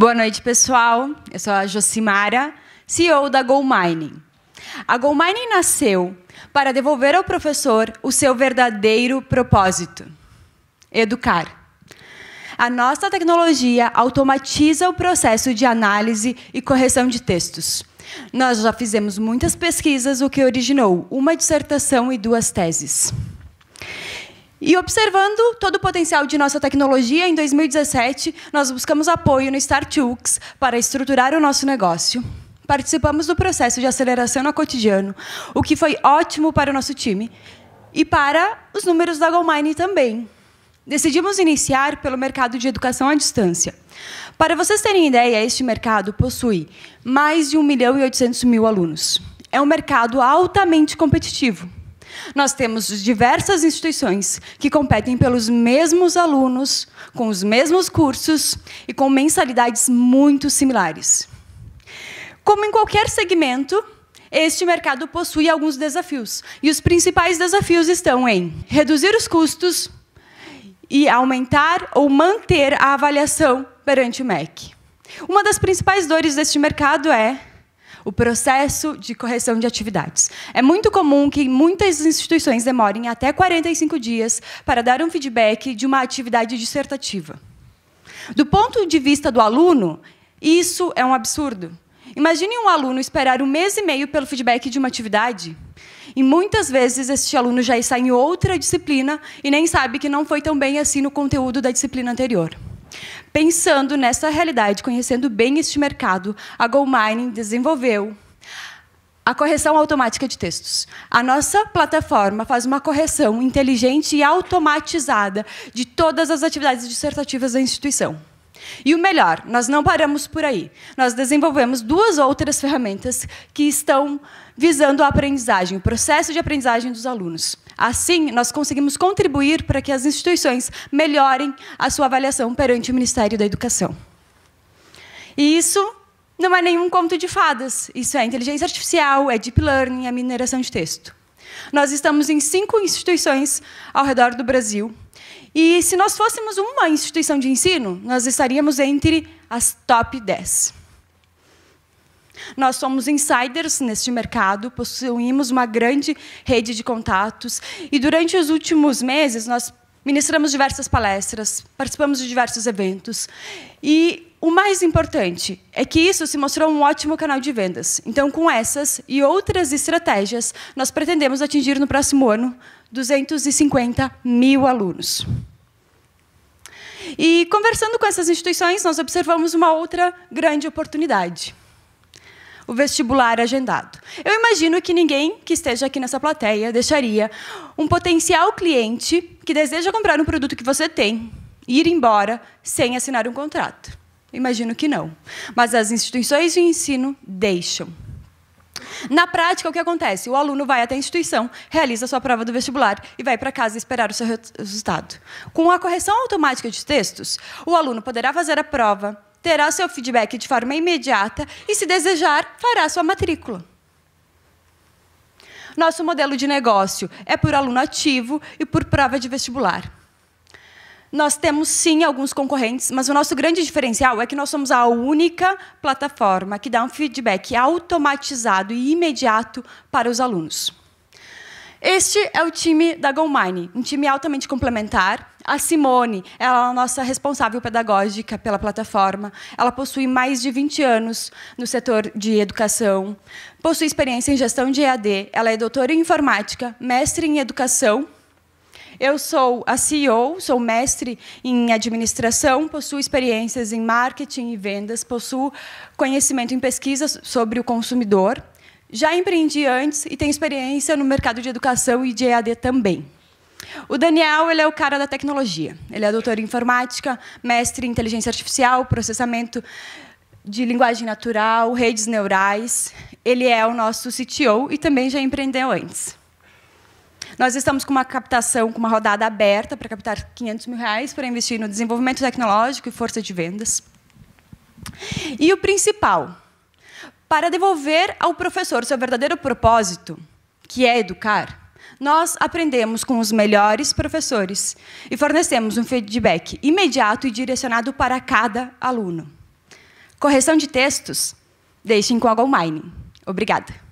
Boa noite, pessoal. Eu sou a Josimara, CEO da GoMining. Mining. A GoMining Mining nasceu para devolver ao professor o seu verdadeiro propósito: educar. A nossa tecnologia automatiza o processo de análise e correção de textos. Nós já fizemos muitas pesquisas, o que originou uma dissertação e duas teses. E observando todo o potencial de nossa tecnologia, em 2017, nós buscamos apoio no StartUX para estruturar o nosso negócio. Participamos do processo de aceleração no cotidiano, o que foi ótimo para o nosso time e para os números da GoMine também. Decidimos iniciar pelo mercado de educação à distância. Para vocês terem ideia, este mercado possui mais de 1 milhão e 800 mil alunos. É um mercado altamente competitivo nós temos diversas instituições que competem pelos mesmos alunos, com os mesmos cursos e com mensalidades muito similares. Como em qualquer segmento, este mercado possui alguns desafios. E os principais desafios estão em reduzir os custos e aumentar ou manter a avaliação perante o MEC. Uma das principais dores deste mercado é o processo de correção de atividades. É muito comum que muitas instituições demorem até 45 dias para dar um feedback de uma atividade dissertativa. Do ponto de vista do aluno, isso é um absurdo. Imagine um aluno esperar um mês e meio pelo feedback de uma atividade. E muitas vezes este aluno já está em outra disciplina e nem sabe que não foi tão bem assim no conteúdo da disciplina anterior. Pensando nessa realidade, conhecendo bem este mercado, a Gold Mining desenvolveu a correção automática de textos. A nossa plataforma faz uma correção inteligente e automatizada de todas as atividades dissertativas da instituição. E o melhor, nós não paramos por aí. Nós desenvolvemos duas outras ferramentas que estão visando a aprendizagem, o processo de aprendizagem dos alunos. Assim, nós conseguimos contribuir para que as instituições melhorem a sua avaliação perante o Ministério da Educação. E isso não é nenhum conto de fadas. Isso é inteligência artificial, é deep learning, é mineração de texto. Nós estamos em cinco instituições ao redor do Brasil. E se nós fôssemos uma instituição de ensino, nós estaríamos entre as top 10. Nós somos insiders neste mercado, possuímos uma grande rede de contatos e durante os últimos meses nós Ministramos diversas palestras, participamos de diversos eventos. E o mais importante é que isso se mostrou um ótimo canal de vendas. Então, com essas e outras estratégias, nós pretendemos atingir no próximo ano 250 mil alunos. E conversando com essas instituições, nós observamos uma outra grande oportunidade o vestibular agendado. Eu imagino que ninguém que esteja aqui nessa plateia deixaria um potencial cliente que deseja comprar um produto que você tem ir embora sem assinar um contrato. Imagino que não. Mas as instituições de ensino deixam. Na prática, o que acontece? O aluno vai até a instituição, realiza a sua prova do vestibular e vai para casa esperar o seu resultado. Com a correção automática de textos, o aluno poderá fazer a prova, terá seu feedback de forma imediata e, se desejar, fará sua matrícula. Nosso modelo de negócio é por aluno ativo e por prova de vestibular. Nós temos sim alguns concorrentes, mas o nosso grande diferencial é que nós somos a única plataforma que dá um feedback automatizado e imediato para os alunos. Este é o time da GoMine, um time altamente complementar. A Simone, ela é a nossa responsável pedagógica pela plataforma. Ela possui mais de 20 anos no setor de educação. Possui experiência em gestão de EAD. Ela é doutora em informática, mestre em educação eu sou a CEO, sou mestre em administração, possuo experiências em marketing e vendas, possuo conhecimento em pesquisas sobre o consumidor. Já empreendi antes e tenho experiência no mercado de educação e de EAD também. O Daniel ele é o cara da tecnologia. Ele é doutor em informática, mestre em inteligência artificial, processamento de linguagem natural, redes neurais. Ele é o nosso CTO e também já empreendeu antes. Nós estamos com uma captação, com uma rodada aberta para captar 500 mil reais para investir no desenvolvimento tecnológico e força de vendas. E o principal, para devolver ao professor seu verdadeiro propósito, que é educar, nós aprendemos com os melhores professores e fornecemos um feedback imediato e direcionado para cada aluno. Correção de textos? Deixem com a Mining. Obrigada.